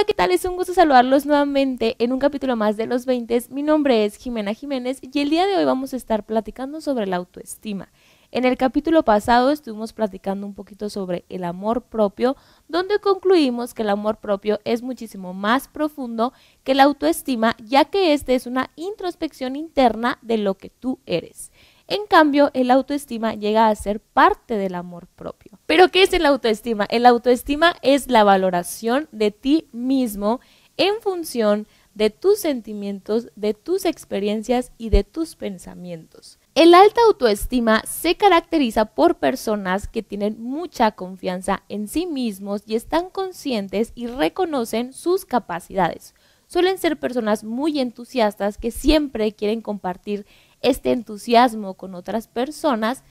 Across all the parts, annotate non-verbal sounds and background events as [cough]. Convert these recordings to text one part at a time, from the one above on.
Hola, ¿qué tal? Es un gusto saludarlos nuevamente en un capítulo más de Los 20. Mi nombre es Jimena Jiménez y el día de hoy vamos a estar platicando sobre la autoestima. En el capítulo pasado estuvimos platicando un poquito sobre el amor propio, donde concluimos que el amor propio es muchísimo más profundo que la autoestima, ya que este es una introspección interna de lo que tú eres. En cambio, el autoestima llega a ser parte del amor propio. Pero ¿qué es el autoestima? El autoestima es la valoración de ti mismo en función de tus sentimientos, de tus experiencias y de tus pensamientos. El alta autoestima se caracteriza por personas que tienen mucha confianza en sí mismos y están conscientes y reconocen sus capacidades. Suelen ser personas muy entusiastas que siempre quieren compartir este entusiasmo con otras personas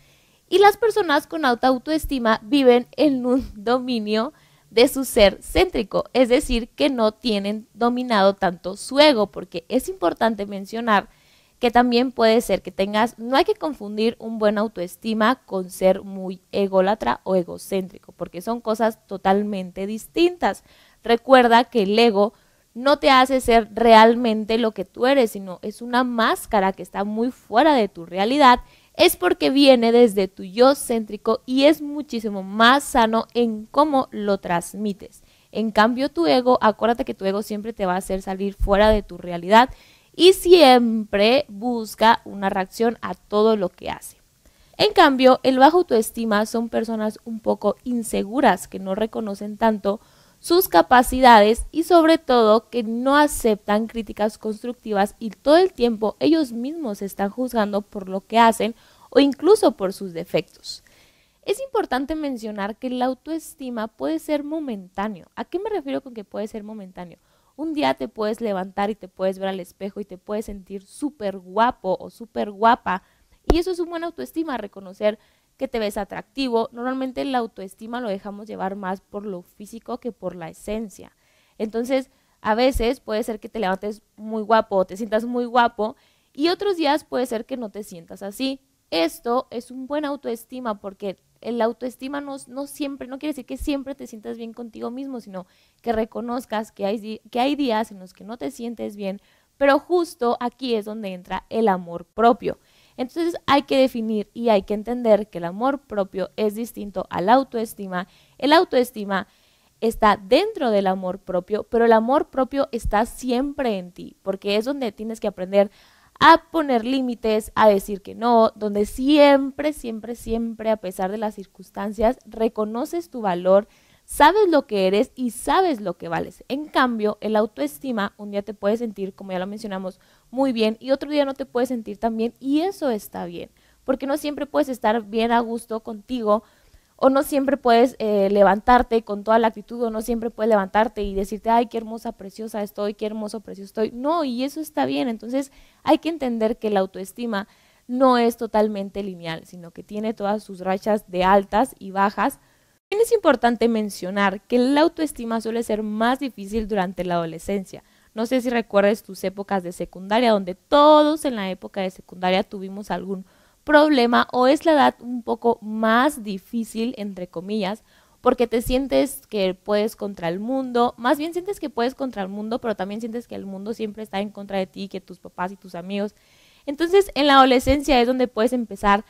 y las personas con alta autoestima viven en un [laughs] dominio de su ser céntrico, es decir, que no tienen dominado tanto su ego, porque es importante mencionar que también puede ser que tengas, no hay que confundir un buen autoestima con ser muy ególatra o egocéntrico, porque son cosas totalmente distintas. Recuerda que el ego no te hace ser realmente lo que tú eres, sino es una máscara que está muy fuera de tu realidad, es porque viene desde tu yo céntrico y es muchísimo más sano en cómo lo transmites. En cambio, tu ego, acuérdate que tu ego siempre te va a hacer salir fuera de tu realidad y siempre busca una reacción a todo lo que hace. En cambio, el bajo autoestima son personas un poco inseguras que no reconocen tanto sus capacidades y sobre todo que no aceptan críticas constructivas y todo el tiempo ellos mismos se están juzgando por lo que hacen o incluso por sus defectos. Es importante mencionar que la autoestima puede ser momentáneo. ¿A qué me refiero con que puede ser momentáneo? Un día te puedes levantar y te puedes ver al espejo y te puedes sentir súper guapo o súper guapa. Y eso es un buena autoestima, reconocer que te ves atractivo. Normalmente la autoestima lo dejamos llevar más por lo físico que por la esencia. Entonces, a veces puede ser que te levantes muy guapo o te sientas muy guapo y otros días puede ser que no te sientas así. Esto es un buen autoestima porque el autoestima no, siempre, no quiere decir que siempre te sientas bien contigo mismo, sino que reconozcas que que hay días en los que no te sientes bien, pero justo aquí es donde entra el amor propio. Entonces hay que definir y hay que entender que el amor propio es distinto a la autoestima. El autoestima está dentro del amor propio, pero el amor propio está siempre en ti, porque es donde tienes que aprender a poner límites, a decir que no, donde siempre, siempre, siempre, a pesar de las circunstancias, reconoces tu valor, sabes lo que eres y sabes lo que vales. En cambio, el autoestima, un día te puedes sentir, como ya lo mencionamos, muy bien y otro día no te puedes sentir tan bien y eso está bien, porque no siempre puedes estar bien a gusto contigo o no siempre puedes eh, levantarte con toda la actitud o no siempre puedes levantarte y decirte, ay, qué hermosa, preciosa estoy, qué hermoso, precioso estoy. No, y eso está bien. Entonces hay que entender que la autoestima no es totalmente lineal, sino que tiene todas sus rachas de altas y bajas también es importante mencionar que la autoestima suele ser más difícil durante la adolescencia. No sé si recuerdas tus épocas de secundaria, donde todos en la época de secundaria tuvimos algún problema o es la edad un poco más difícil, entre comillas, porque te sientes que puedes contra el mundo, más bien sientes que puedes contra el mundo, pero también sientes que el mundo siempre está en contra de ti, que tus papás y tus amigos. Entonces, en la adolescencia es donde puedes empezar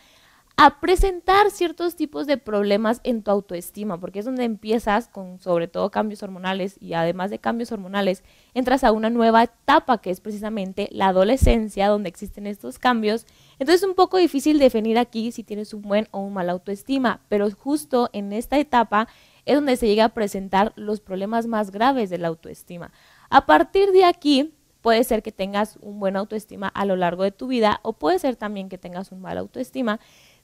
a presentar ciertos tipos de problemas en tu autoestima, porque es donde empiezas con sobre todo cambios hormonales y además de cambios hormonales, entras a una nueva etapa que es precisamente la adolescencia, donde existen estos cambios. Entonces es un poco difícil definir aquí si tienes un buen o un mal autoestima, pero justo en esta etapa es donde se llega a presentar los problemas más graves de la autoestima. A partir de aquí, Puede ser que tengas un buen autoestima a lo largo de tu vida o puede ser también que tengas un mal autoestima.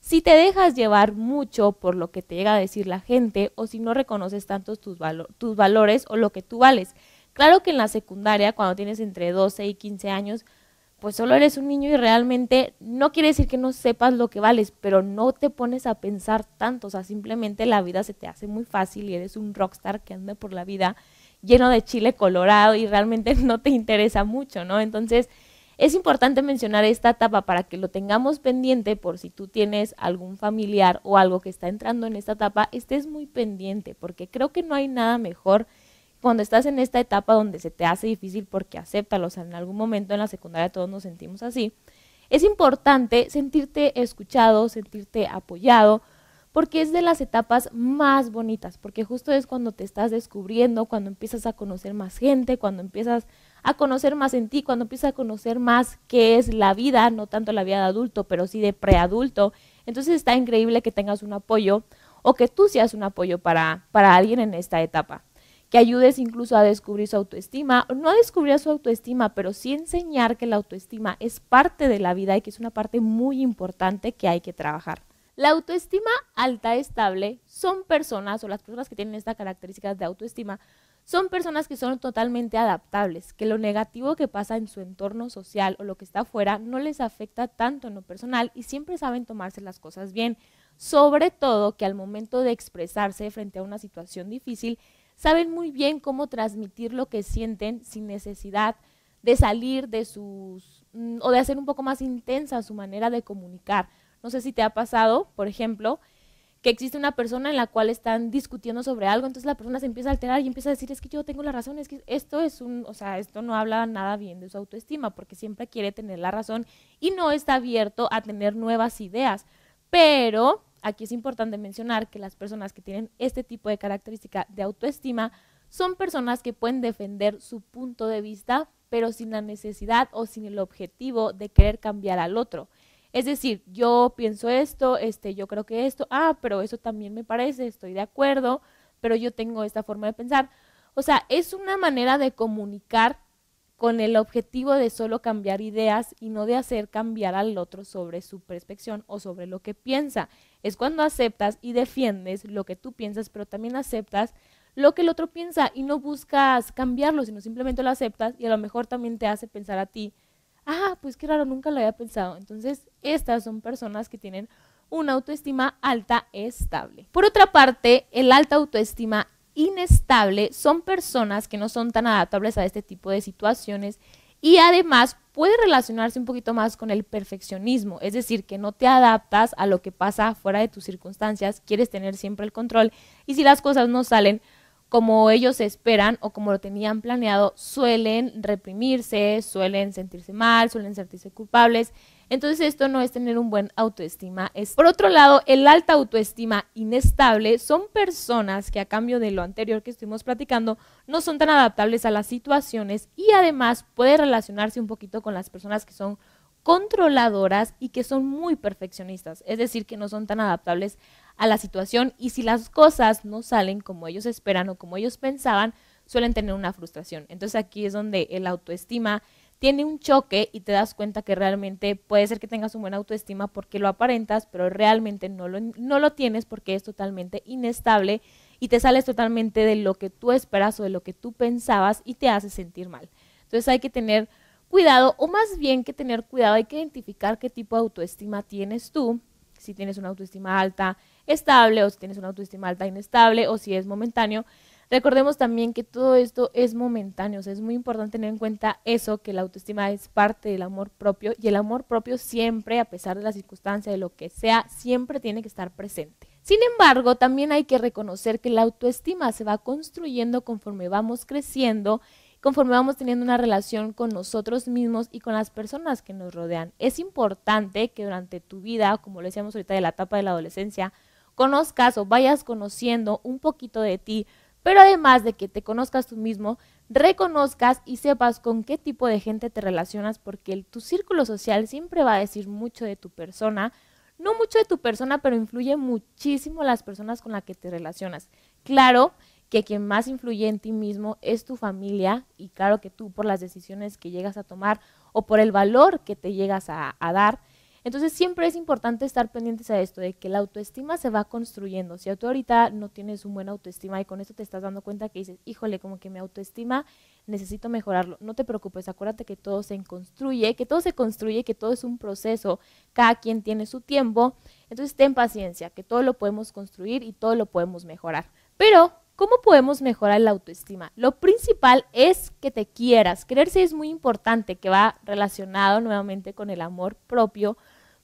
Si te dejas llevar mucho por lo que te llega a decir la gente o si no reconoces tanto tus, tus valores o lo que tú vales. Claro que en la secundaria, cuando tienes entre 12 y 15 años, pues solo eres un niño y realmente no quiere decir que no sepas lo que vales, pero no te pones a pensar tanto, o sea, simplemente la vida se te hace muy fácil y eres un rockstar que anda por la vida lleno de chile colorado y realmente [laughs] no te interesa mucho, ¿no? Entonces, es importante mencionar esta etapa para que lo tengamos pendiente por si tú tienes algún familiar o algo que está entrando en esta etapa, estés muy pendiente porque creo que no hay nada mejor cuando estás en esta etapa donde se te hace difícil porque acéptalo, o en algún momento en la secundaria todos nos sentimos así. Es importante sentirte escuchado, sentirte apoyado, porque es de las etapas más bonitas, porque justo es cuando te estás descubriendo, cuando empiezas a conocer más gente, cuando empiezas a conocer más en ti, cuando empiezas a conocer más qué es la vida, no tanto la vida de adulto, pero sí de preadulto. Entonces está increíble que tengas un apoyo o que tú seas un apoyo para, alguien en esta etapa que ayudes incluso a descubrir su autoestima, no a descubrir su autoestima, pero sí enseñar que la autoestima es parte de la vida y que es una parte muy importante que hay que trabajar. La autoestima alta, estable, son personas, o las personas que tienen esta característica de autoestima, son personas que son totalmente adaptables, que lo negativo que pasa en su entorno social o lo que está afuera no les afecta tanto en lo personal y siempre saben tomarse las cosas bien. Sobre todo que al momento de expresarse frente a una situación difícil, saben muy bien cómo transmitir lo que sienten sin necesidad de salir de sus mm, o de hacer un poco más intensa su manera de comunicar no sé si te ha pasado, por ejemplo, que existe una persona en la cual están discutiendo sobre algo, entonces la persona se empieza a alterar y empieza a decir, es que yo tengo la razón, es que esto es un, o sea, esto no habla nada bien de su autoestima, porque siempre quiere tener la razón y no está abierto a tener nuevas ideas. Pero aquí es importante mencionar que las personas que tienen este tipo de característica de autoestima son personas que pueden defender su punto de vista, pero sin la necesidad o sin el objetivo de querer cambiar al otro. Es decir, yo pienso esto, este, yo creo que esto, ah, pero eso también me parece, estoy de acuerdo, pero yo tengo esta forma de pensar. O sea, es una manera de comunicar con el objetivo de solo cambiar ideas y no de hacer cambiar al otro sobre su perspección o sobre lo que piensa. Es cuando aceptas y defiendes lo que tú piensas, pero también aceptas lo que el otro piensa y no buscas cambiarlo, sino simplemente lo aceptas y a lo mejor también te hace pensar a ti ah, pues qué raro, nunca lo había pensado. Entonces, estas son personas que tienen una autoestima alta estable. Por otra parte, el alta autoestima inestable son personas que no son tan adaptables a este tipo de situaciones y además puede relacionarse un poquito más con el perfeccionismo, es decir, que no te adaptas a lo que pasa fuera de tus circunstancias, quieres tener siempre el control y si las cosas no salen, como ellos esperan o como lo tenían planeado, suelen reprimirse, suelen sentirse mal, suelen sentirse culpables. Entonces esto no es tener un buen autoestima. Por otro lado, el alta autoestima inestable son personas que a cambio de lo anterior que estuvimos platicando, no son tan adaptables a las situaciones y además puede relacionarse un poquito con las personas que son controladoras y que son muy perfeccionistas, es decir, que no son tan adaptables a la situación y si las cosas no salen como ellos esperan o como ellos pensaban, suelen tener una frustración. Entonces aquí es donde el autoestima tiene un choque y te das cuenta que realmente puede ser que tengas un buen autoestima porque lo aparentas, pero realmente no lo, no lo tienes porque es totalmente inestable y te sales totalmente de lo que tú esperas o de lo que tú pensabas y te hace sentir mal. Entonces hay que tener cuidado, o más bien que tener cuidado, hay que identificar qué tipo de autoestima tienes tú si tienes una autoestima alta estable o si tienes una autoestima alta inestable o si es momentáneo. Recordemos también que todo esto es momentáneo, es muy importante tener en cuenta eso, que la autoestima es parte del amor propio y el amor propio siempre, a pesar de la circunstancia, de lo que sea, siempre tiene que estar presente. Sin embargo, también hay que reconocer que la autoestima se va construyendo conforme vamos creciendo conforme vamos teniendo una relación con nosotros mismos y con las personas que nos rodean. Es importante que durante tu vida, como lo decíamos ahorita de la etapa de la adolescencia, conozcas o vayas conociendo un poquito de ti, pero además de que te conozcas tú mismo, reconozcas y sepas con qué tipo de gente te relacionas, porque tu círculo social siempre va a decir mucho de tu persona, no mucho de tu persona, pero influye muchísimo las personas con las que te relacionas. Claro, que quien más influye en ti mismo es tu familia y claro que tú por las decisiones que llegas a tomar o por el valor que te llegas a, dar. Entonces siempre es importante estar pendientes a esto, de que la autoestima se va construyendo. Si tú ahorita no tienes un buen autoestima y con esto te estás dando cuenta que dices, híjole, como que mi autoestima necesito mejorarlo, no te preocupes, acuérdate que todo se construye, que todo se construye, que todo es un proceso, cada quien tiene su tiempo. Entonces ten paciencia, que todo lo podemos construir y todo lo podemos mejorar. Pero ¿Cómo podemos mejorar la autoestima? Lo principal es que te quieras. Quererse es muy importante, que va relacionado nuevamente con el amor propio.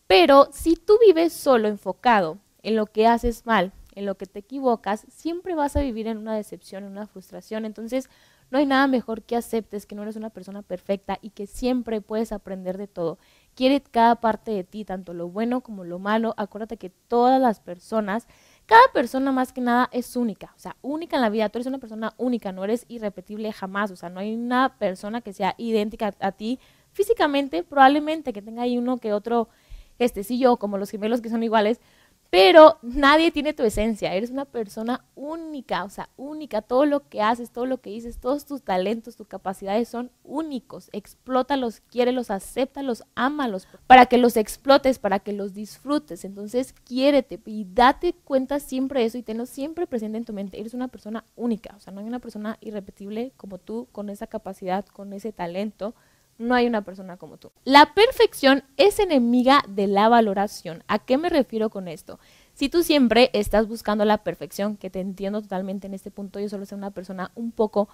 Pero si tú vives solo enfocado en lo que haces mal, en lo que te equivocas, siempre vas a vivir en una decepción, en una frustración. Entonces, no hay nada mejor que aceptes que no eres una persona perfecta y que siempre puedes aprender de todo. Quiere cada parte de ti, tanto lo bueno como lo malo. Acuérdate que todas las personas cada persona más que nada es única, o sea, única en la vida. Tú eres una persona única, no eres irrepetible jamás, o sea, no hay una persona que sea idéntica a, ti físicamente, probablemente que tenga ahí uno que otro este yo como los gemelos que son iguales, pero nadie tiene tu esencia, eres una persona única, o sea, única, todo lo que haces, todo lo que dices, todos tus talentos, tus capacidades son únicos, explótalos, quiérelos, acéptalos, ámalos, para que los explotes, para que los disfrutes, entonces quiérete y date cuenta siempre de eso y tenlo siempre presente en tu mente, eres una persona única, o sea, no hay una persona irrepetible como tú, con esa capacidad, con ese talento, no hay una persona como tú. La perfección es enemiga de la valoración. ¿A qué me refiero con esto? Si tú siempre estás buscando la perfección, que te entiendo totalmente en este punto, yo solo soy una persona un poco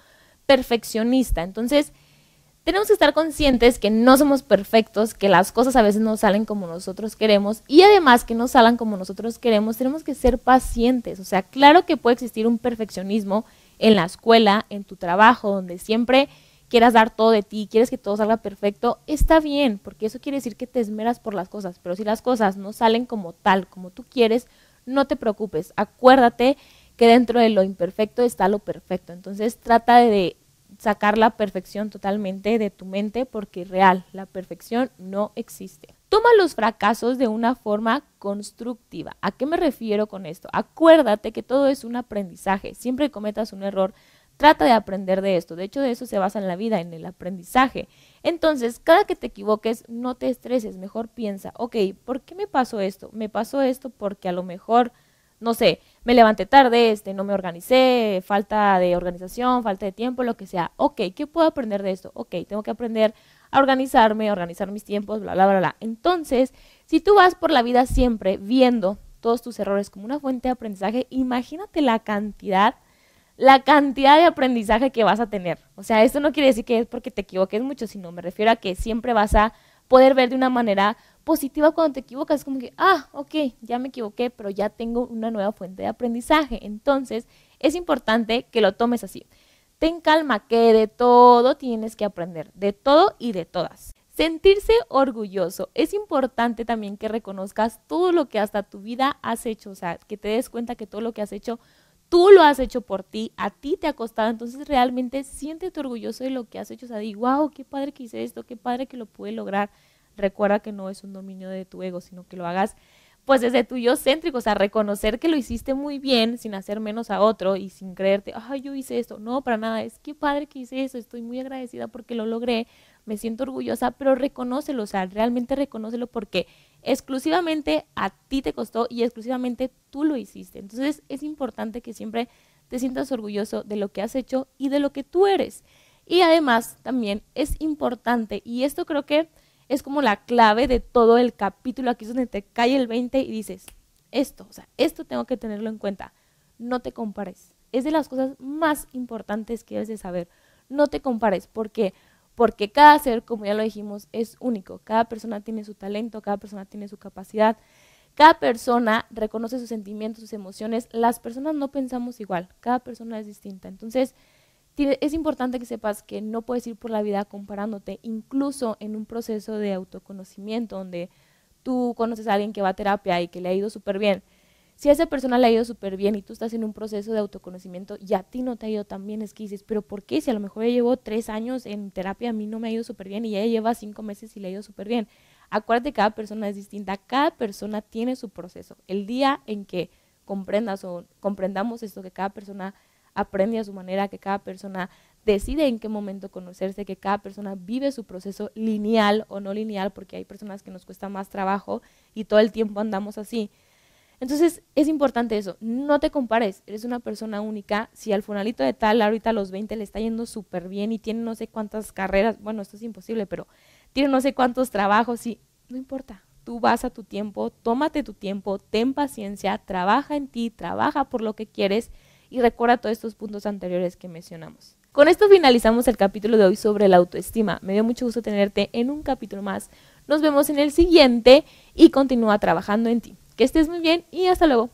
perfeccionista. Entonces, tenemos que estar conscientes que no somos perfectos, que las cosas a veces no salen como nosotros queremos y además que no salgan como nosotros queremos, tenemos que ser pacientes. O sea, claro que puede existir un perfeccionismo en la escuela, en tu trabajo, donde siempre quieras dar todo de ti, quieres que todo salga perfecto, está bien, porque eso quiere decir que te esmeras por las cosas, pero si las cosas no salen como tal, como tú quieres, no te preocupes, acuérdate que dentro de lo imperfecto está lo perfecto, entonces trata de sacar la perfección totalmente de tu mente porque real, la perfección no existe. Toma los fracasos de una forma constructiva. ¿A qué me refiero con esto? Acuérdate que todo es un aprendizaje. Siempre cometas un error, Trata de aprender de esto. De hecho, de eso se basa en la vida, en el aprendizaje. Entonces, cada que te equivoques, no te estreses. Mejor piensa, ok, ¿por qué me pasó esto? Me pasó esto porque a lo mejor, no sé, me levanté tarde, este, no me organicé, falta de organización, falta de tiempo, lo que sea. Ok, ¿qué puedo aprender de esto? Ok, tengo que aprender a organizarme, a organizar mis tiempos, bla, bla, bla, bla. Entonces, si tú vas por la vida siempre viendo todos tus errores como una fuente de aprendizaje, imagínate la cantidad la cantidad de aprendizaje que vas a tener. O sea, esto no quiere decir que es porque te equivoques mucho, sino me refiero a que siempre vas a poder ver de una manera positiva cuando te equivocas, como que, ah, ok, ya me equivoqué, pero ya tengo una nueva fuente de aprendizaje. Entonces, es importante que lo tomes así. Ten calma, que de todo tienes que aprender, de todo y de todas. Sentirse orgulloso. Es importante también que reconozcas todo lo que hasta tu vida has hecho, o sea, que te des cuenta que todo lo que has hecho Tú lo has hecho por ti, a ti te ha costado, entonces realmente siéntete orgulloso de lo que has hecho. O sea, di, wow, qué padre que hice esto, qué padre que lo pude lograr. Recuerda que no es un dominio de tu ego, sino que lo hagas pues desde tu yo céntrico, o sea, reconocer que lo hiciste muy bien sin hacer menos a otro y sin creerte, ay, yo hice esto. No, para nada, es qué padre que hice eso, estoy muy agradecida porque lo logré, me siento orgullosa, pero reconócelo, o sea, realmente reconócelo porque exclusivamente a ti te costó y exclusivamente tú lo hiciste. Entonces es importante que siempre te sientas orgulloso de lo que has hecho y de lo que tú eres. Y además también es importante, y esto creo que es como la clave de todo el capítulo, aquí es donde te cae el 20 y dices, esto, o sea, esto tengo que tenerlo en cuenta, no te compares. Es de las cosas más importantes que debes de saber. No te compares, porque porque cada ser, como ya lo dijimos, es único. Cada persona tiene su talento, cada persona tiene su capacidad, cada persona reconoce sus sentimientos, sus emociones. Las personas no pensamos igual, cada persona es distinta. Entonces, es importante que sepas que no puedes ir por la vida comparándote, incluso en un proceso de autoconocimiento donde tú conoces a alguien que va a terapia y que le ha ido súper bien si a esa persona le ha ido súper bien y tú estás en un proceso de autoconocimiento y a ti no te ha ido tan bien, es que dices, pero ¿por qué? Si a lo mejor ella llevo tres años en terapia, a mí no me ha ido súper bien y ella lleva cinco meses y le ha ido súper bien. Acuérdate, cada persona es distinta, cada persona tiene su proceso. El día en que comprendas o comprendamos esto, que cada persona aprende a su manera, que cada persona decide en qué momento conocerse, que cada persona vive su proceso lineal o no lineal, porque hay personas que nos cuesta más trabajo y todo el tiempo andamos así. Entonces es importante eso, no te compares, eres una persona única, si al finalito de tal ahorita a los 20 le está yendo súper bien y tiene no sé cuántas carreras, bueno, esto es imposible, pero tiene no sé cuántos trabajos y no importa, tú vas a tu tiempo, tómate tu tiempo, ten paciencia, trabaja en ti, trabaja por lo que quieres y recuerda todos estos puntos anteriores que mencionamos. Con esto finalizamos el capítulo de hoy sobre la autoestima. Me dio mucho gusto tenerte en un capítulo más. Nos vemos en el siguiente y continúa trabajando en ti. Que estés muy bien y hasta luego.